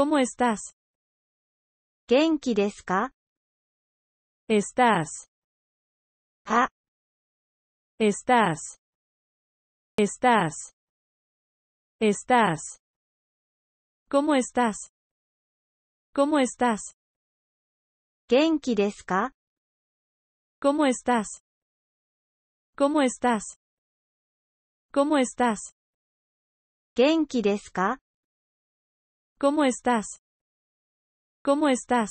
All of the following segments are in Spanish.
¿Cómo estás? 元気ですか Estás. Ah. Estás. Estás. Estás. ¿Cómo estás? ¿Cómo estás? 元気ですか ¿Cómo estás? ¿Cómo estás? ¿Cómo estás? 元気ですか ¿Cómo estás? ¿Cómo estás?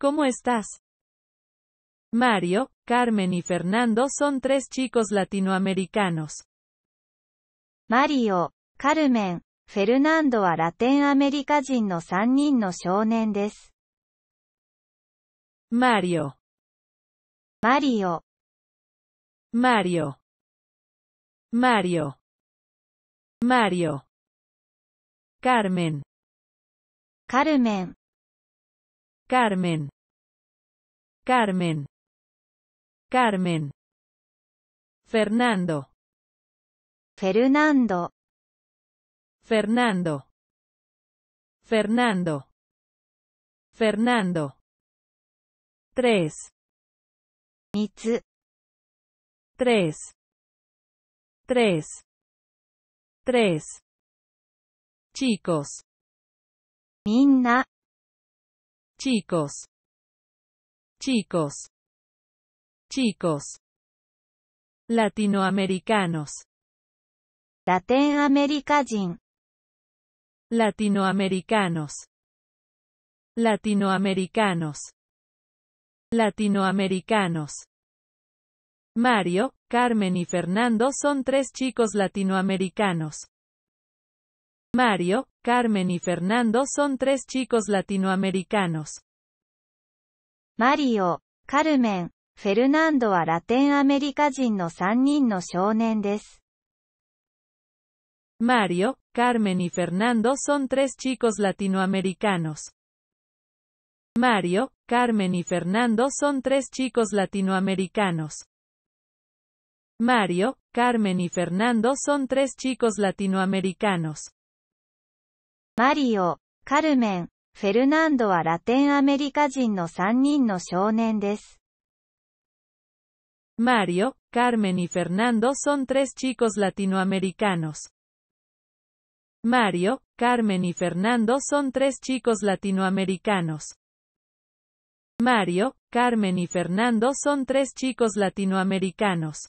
¿Cómo estás? Mario, Carmen y Fernando son tres chicos latinoamericanos. Mario, Carmen, Fernando はラテンアメリカ人の3 Mario Mario. Mario. Mario. Mario. Carmen. Carmen. Carmen. Carmen. Carmen. Fernando. Fernando. Fernando. Fernando. Fernando. 3. tres, tres, tres. Chicos. Minna. Chicos. Chicos. Chicos. Latinoamericanos. Latinoamericanos. Latinoamericanos. Latinoamericanos. Latinoamericanos. Mario, Carmen y Fernando son tres chicos latinoamericanos. Mario, Carmen y Fernando son tres chicos latinoamericanos. Mario, Carmen, Fernando 3 Mario, Carmen y Fernando son tres chicos latinoamericanos. Mario, Carmen y Fernando son tres chicos latinoamericanos. Mario, Carmen y Fernando son tres chicos latinoamericanos. Mario, Carmen, Fernando son 3 Mario, Carmen y Fernando son tres chicos latinoamericanos. Mario, Carmen y Fernando son tres chicos latinoamericanos. Mario, Carmen y Fernando son tres chicos latinoamericanos.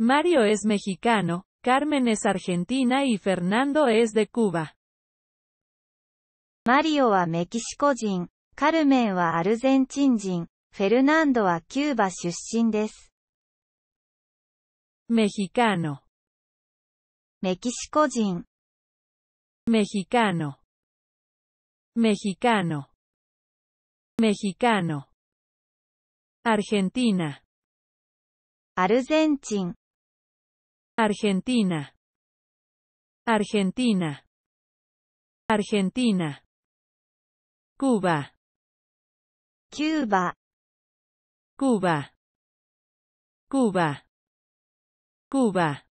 Mario es mexicano, Carmen es argentina y Fernando es de Cuba. マリオはメキシコ人、カルメンはアルゼンチン人、フェルナンドはキューバ出身です。mexicano メキシコ人 mexicano mexicano mexicano argentina アルゼンチン Argentina. Argentina. Argentina. Cuba. Cuba. Cuba. Cuba. Cuba.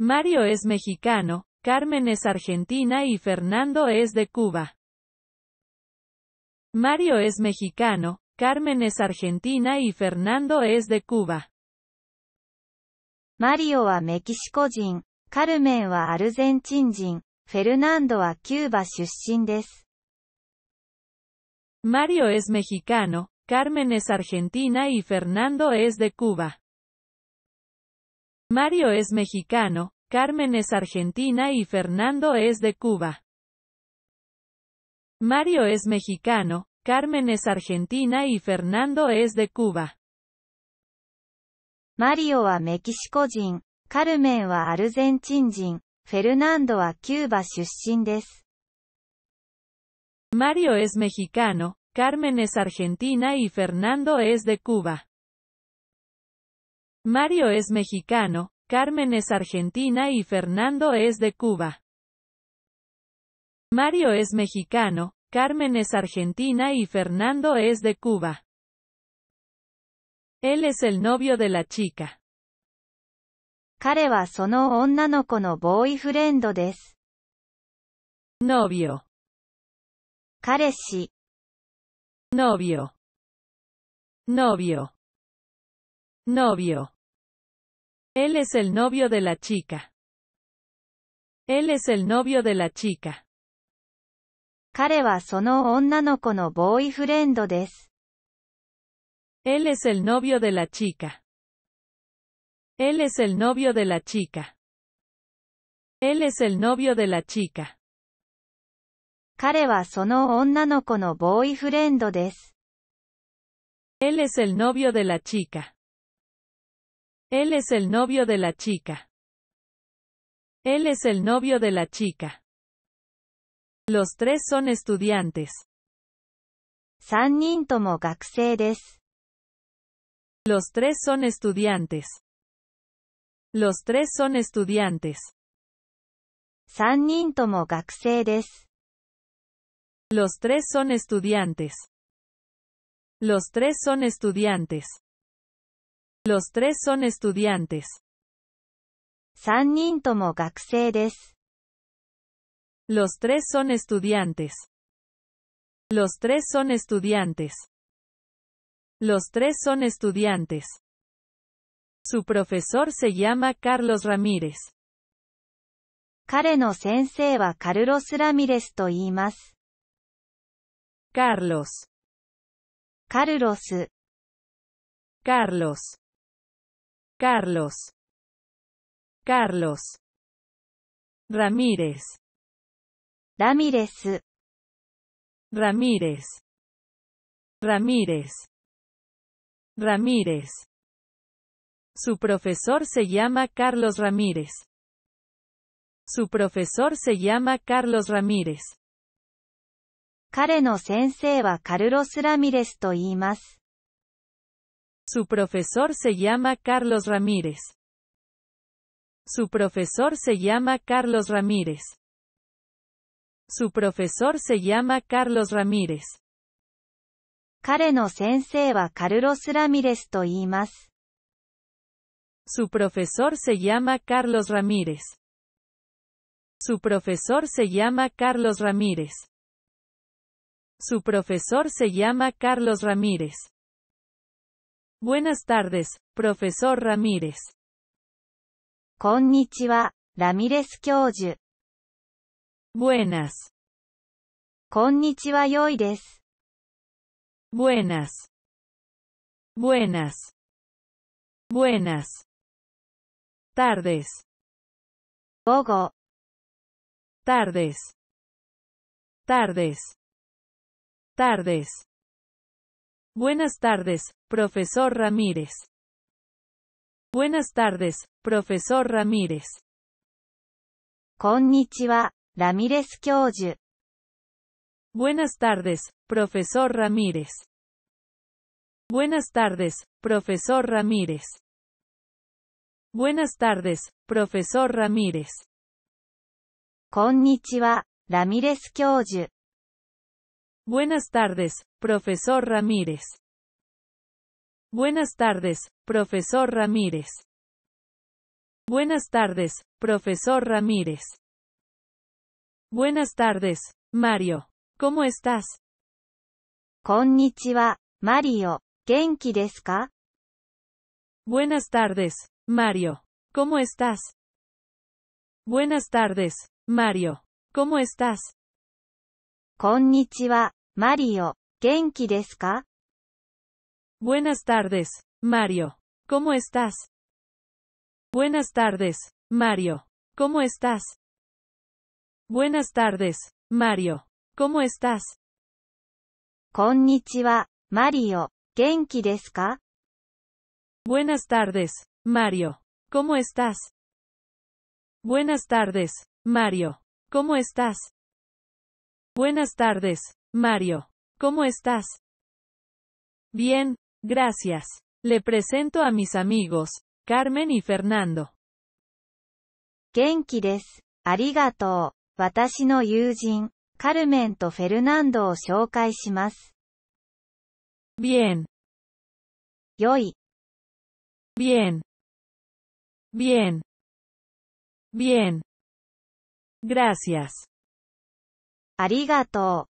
Mario es mexicano, Carmen es argentina y Fernando es de Cuba. Mario es mexicano, Carmen es argentina y Fernando es de Cuba. Fernando Mario es mexicano, Carmen es argentina y Fernando es de Cuba. Mario es mexicano, Carmen es argentina y Fernando es de Cuba. Mario es mexicano, Carmen es argentina y Fernando es de Cuba. Mario es mexicano, Carmen es argentina y Fernando es de Cuba. Mario es mexicano, Carmen es argentina y Fernando es de Cuba. Mario es mexicano, Carmen es argentina y Fernando es de Cuba. Él es el novio de la chica. Carevas o no onnanokonobo y jurendodes. Novio. sí. Novio. Novio. Novio. Él es el novio de la chica. Él es el novio de la chica. Carevas o no onnanokonobo y jurendodes. Él es el novio de la chica. Él es el novio de la chica. Él es el novio de la chica. Él es el novio de la chica. Él es el novio de la chica. Él es el novio de la chica. Los tres son estudiantes. 3人とも学生です。los tres son estudiantes. Los tres son estudiantes. Los tres son estudiantes. Los tres son estudiantes. Los tres son estudiantes. Los tres son estudiantes. Los tres son estudiantes. Los tres son estudiantes. Su profesor se llama Carlos Ramírez. Ramírez. Carlos. Carlos. Carlos. Carlos. Ramírez. Ramírez. Ramírez. Ramírez. Ramírez. Su profesor se llama Carlos Ramírez. Su profesor se llama Carlos Ramírez. Su profesor se llama Carlos Ramírez. Su profesor se llama Carlos Ramírez. Su profesor se llama Carlos Ramírez. Su profesor se llama Carlos Ramírez. Su profesor se llama Carlos Ramírez. Su profesor se llama Carlos Ramírez. Buenas tardes, profesor Ramírez. Konnichiwa, Ramírez Buenas. Konnichiwa, yoi buenas, buenas, buenas, tardes, Bogo. tardes, tardes, tardes. Buenas tardes, profesor Ramírez. Buenas tardes, profesor Ramírez. Konnichiwa, Ramírez Kyoju. Buenas tardes, Profesor Ramírez. Buenas tardes, profesor Ramírez. Buenas tardes, profesor Ramírez. Konnichiwa, Ramírez Buenas tardes, profesor Ramírez. Buenas tardes, profesor Ramírez. Buenas tardes, profesor Ramírez. Buenas tardes, Mario. ¿Cómo estás? こんにちは、マリオ。元気ですか Buenas tardes, Mario. ¿Cómo estás? Buenas tardes, Mario. ¿Cómo estás? こんにちは、マリオ。元気ですか Buenas tardes, Mario. ¿Cómo estás? Buenas tardes, Mario. ¿Cómo estás? Buenas tardes, Mario. ¿Cómo estás? こんにちは、マリオ。元気ですか Buenas tardes, Mario. ¿Cómo estás? Buenas tardes, Mario. ¿Cómo estás? Buenas tardes, Mario. ¿Cómo estás? Bien, gracias. Le presento a mis amigos, Carmen y Fernando. 元気です。ありがとう。私の友人、カルメンとフェルナンドを紹介します。bien 良い bien bien bien gracias ありがと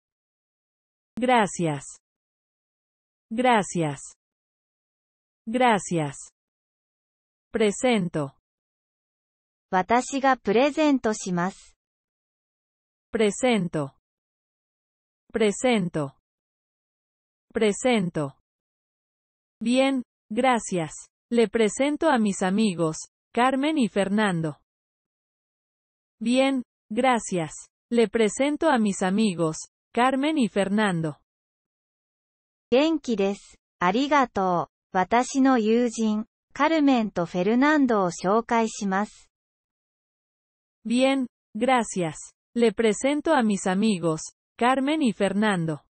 う gracias gracias gracias presento 私がプレゼントします。presento Presento. Presento. Bien, gracias. Le presento a mis amigos, Carmen y Fernando. Bien, gracias. Le presento a mis amigos, Carmen y Fernando. Bien, gracias. Le presento a mis amigos, Carmen y Fernando.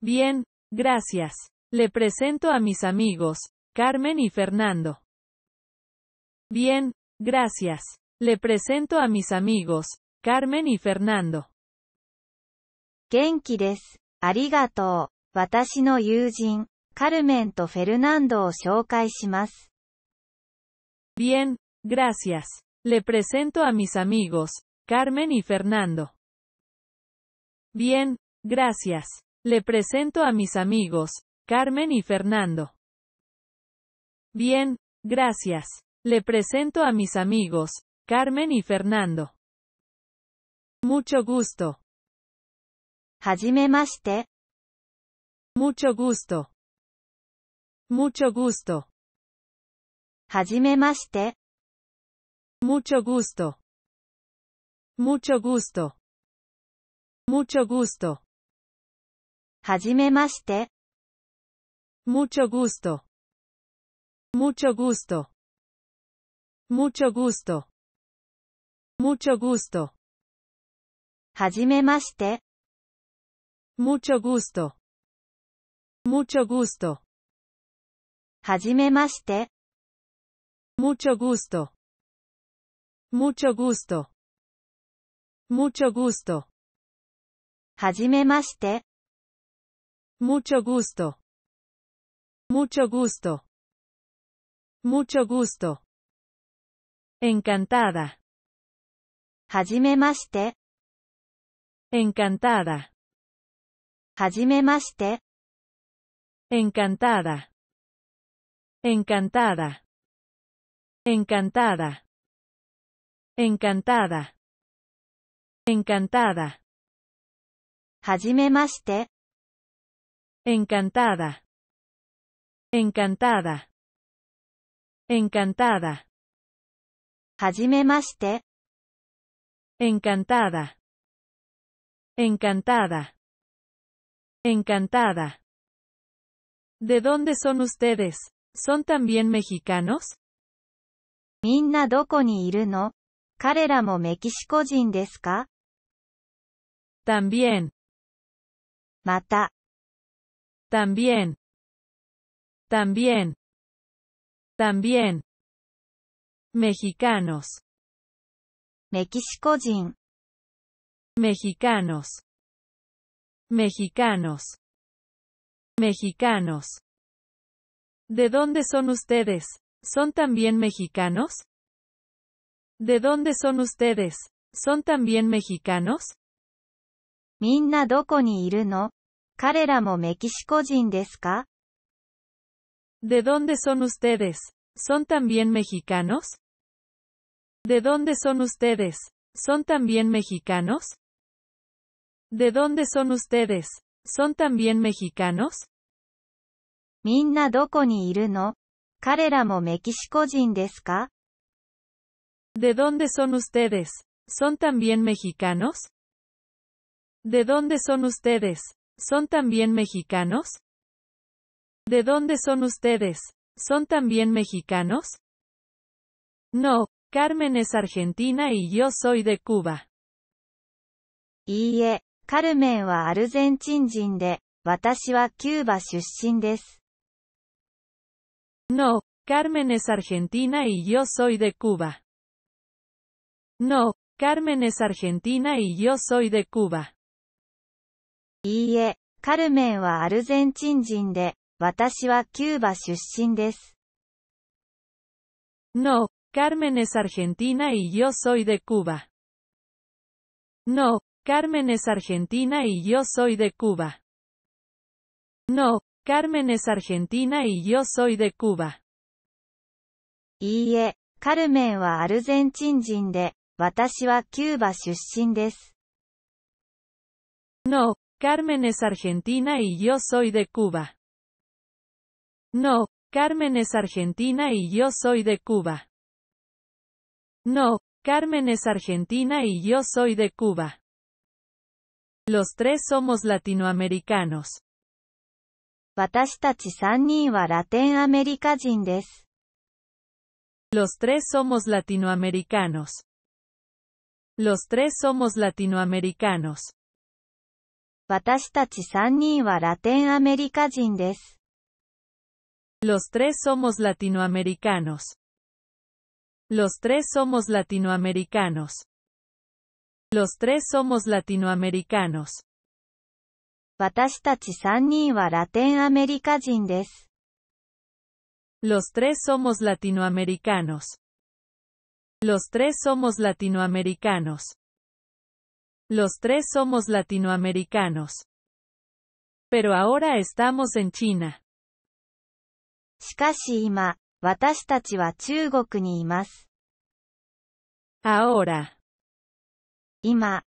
Bien, gracias. Le presento a mis amigos, Carmen y Fernando. Bien, gracias. Le presento a mis amigos, Carmen y Fernando. Genki quieres, Arigato. Watashi no yūjin, Carmen Fernando o Bien, gracias. Le presento a mis amigos, Carmen y Fernando. Bien, gracias. Le presento a mis amigos, Carmen y Fernando. Bien, gracias. Le presento a mis amigos, Carmen y Fernando. Mucho gusto. Hajimemashite. Mucho gusto. Mucho gusto. Hajimemashite. Mucho gusto. Mucho gusto. Mucho gusto. Hajimemashite. Mucho gusto. Mucho gusto. Mucho gusto. Mucho gusto. Hajimemashite. Mucho gusto. Mucho gusto. Hajimemashite. Mucho gusto. Mucho gusto. Mucho gusto. はじめまして。Mucho gusto. Mucho gusto. Mucho gusto. Encantada. はじめまして。Encantada. はじめまして。Encantada. Encantada. Encantada. Encantada. Encantada. はじめまして。encantada, encantada, encantada. はじめまして。encantada, encantada, encantada. ¿De dónde son ustedes? ¿Son también mexicanos? みんなどこにいるの彼らもメキシコ人ですか También. Mata. También. También. También. Mexicanos. Mexicojin. Mexicanos. Mexicanos. Mexicanos. ¿De dónde son ustedes? ¿Son también mexicanos? ¿De dónde son ustedes? ¿Son también mexicanos? みんなどこにいるの彼らもメキシコ人ですか ¿De dónde son ustedes? ¿Son también mexicanos? ¿De dónde son ustedes? ¿Son también mexicanos? ¿De dónde son ustedes? ¿Son también mexicanos? ¿De dónde son ustedes? ¿Son también mexicanos? ¿De dónde son ustedes? ¿Son también mexicanos? ¿De dónde son ustedes? ¿Son también mexicanos? No, Carmen es argentina y yo soy de Cuba. No, Carmen es argentina y yo soy de Cuba. No, Carmen es argentina y yo soy de Cuba. いいえ、カルメンはアルゼンチン人で、私はキューバ出身です。No, Carmen es argentina y yo soy de Cuba. No, Carmen es argentina y yo soy de Cuba. No, Carmen es argentina y yo soy de Cuba. いいえ、カルメンはアルゼンチン人で、私はキューバ出身です。No, Carmen es argentina y yo soy de Cuba. No, Carmen es argentina y yo soy de Cuba. No, Carmen es argentina y yo soy de Cuba. Los tres somos latinoamericanos. Los Los tres somos latinoamericanos. Los tres somos latinoamericanos. Los tres somos latinoamericanos. Los tres somos latinoamericanos. Los tres somos latinoamericanos. Los tres somos latinoamericanos. Los tres somos latinoamericanos. Los tres somos latinoamericanos. Pero ahora estamos en China. Ahora, ahora,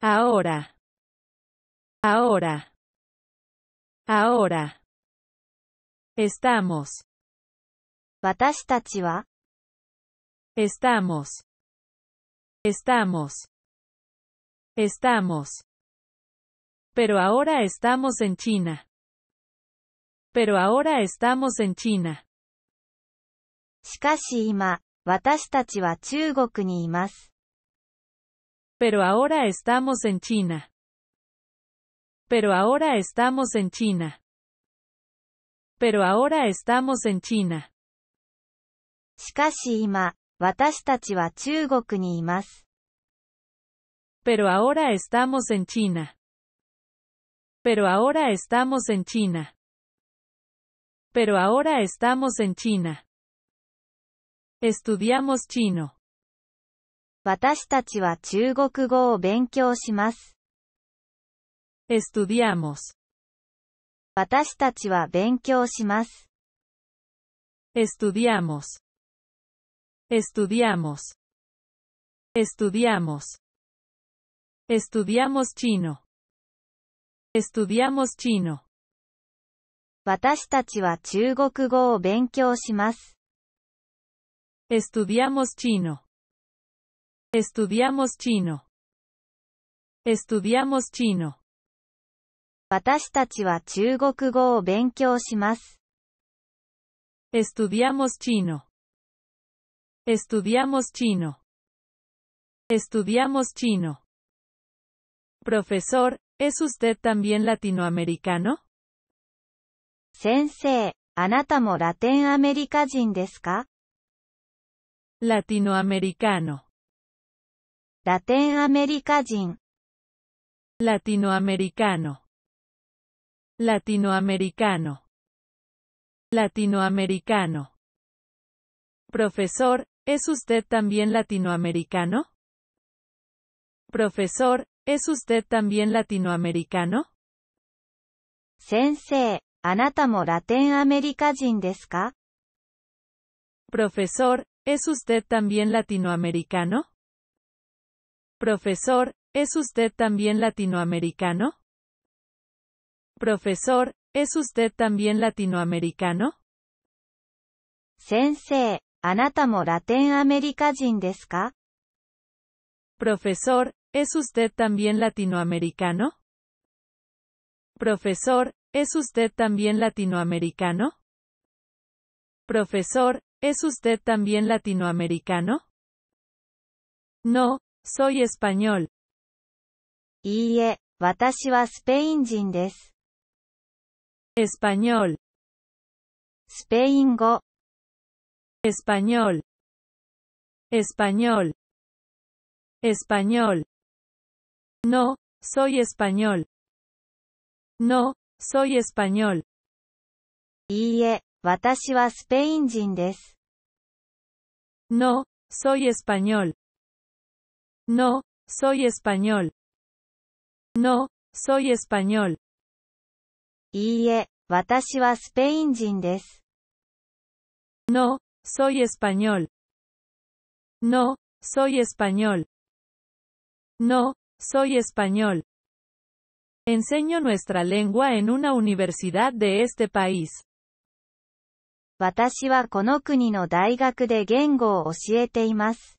ahora, ahora. Ahora. Estamos, estamos, estamos. Estamos. Pero ahora estamos en China. Pero ahora estamos en China. しかし今、私たちは中国にいます。Pero ahora estamos en China. Pero ahora estamos en China. Pero ahora estamos en China. しかし今、私たちは中国にいます。Pero ahora estamos en China. Pero ahora estamos en China. Pero ahora estamos en China. Estudiamos chino. Estudiamos. Estudiamos. Estudiamos. Estudiamos. Estudiamos chino. Estudiamos chino. Estudiamos chino. Estudiamos chino. Estudiamos chino. estudiamos chino. Estudiamos chino. Estudiamos chino. Profesor, ¿es usted también latinoamericano? 先生、あなたもラテンアメリカ人ですか Latinoamericano. latinoamericano Latinoamericano. Latinoamericano. Profesor, ¿es usted también latinoamericano? Profesor, ¿Es usted también latinoamericano? latinoamericano? Profesor, ¿es usted también latinoamericano? Profesor, ¿es usted también latinoamericano? Profesor, ¿es usted también latinoamericano? Profesor, ¿Es usted también latinoamericano? Profesor, ¿es usted también latinoamericano? Profesor, ¿es usted también latinoamericano? No, soy español. español Español. Español. español. español. No, soy español. No, soy español. No, soy español. No, soy español. No, soy español. No, soy español. No, soy español. No, soy español. Enseño nuestra lengua en una universidad de este país. 私はこの国の大学で言語を教えています。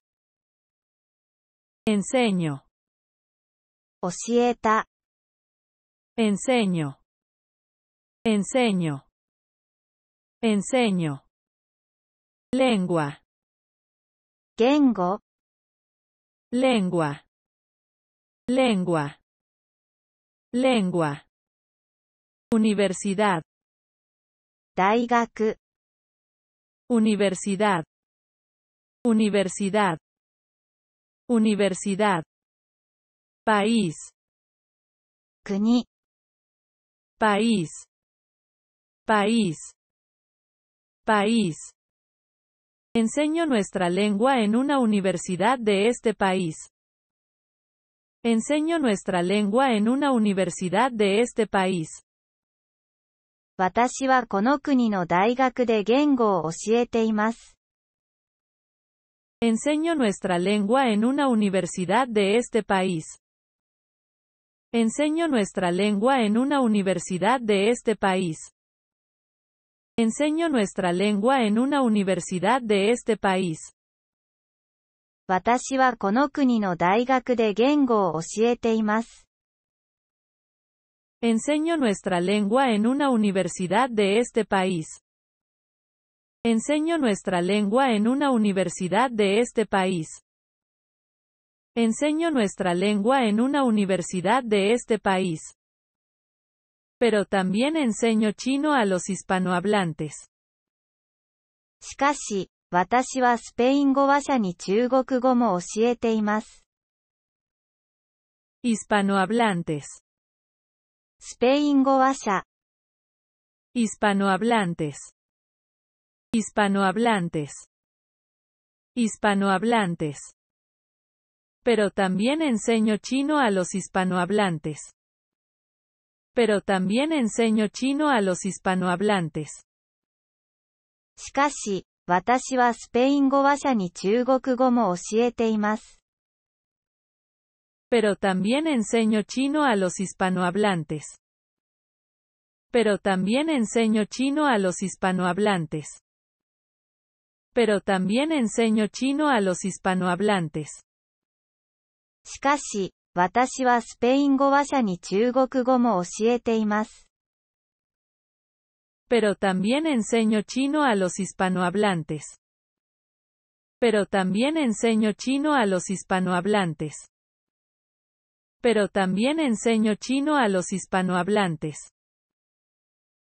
enseño 教えた enseño enseño enseño lengua Lengua. Lengua. Lengua. Universidad. Daigaku. Universidad. Universidad. Universidad. País. Kuni. País. País. País. Enseño nuestra lengua en una universidad de este país. Enseño nuestra lengua en una universidad de este país. Enseño nuestra lengua en una universidad de este país. Enseño nuestra lengua en una universidad de este país. Enseño nuestra lengua en una universidad de este país. Enseño nuestra lengua en una universidad de este país. Enseño nuestra lengua en una universidad de este país. Enseño nuestra lengua en una universidad de este país. Pero también enseño chino a los hispanohablantes y más hispanohablantes hispanohablantes hispanohablantes pero también enseño chino a los hispanohablantes pero también enseño chino a los hispanohablantes pero también enseño chino a los hispanohablantes. Pero también enseño chino a los hispanohablantes. Pero también enseño chino a los hispanohablantes. しかし、私はスペイン語話者に中国語も教えています。pero también enseño chino a los hispanohablantes. Pero también enseño chino a los hispanohablantes. Pero también enseño chino a los hispanohablantes.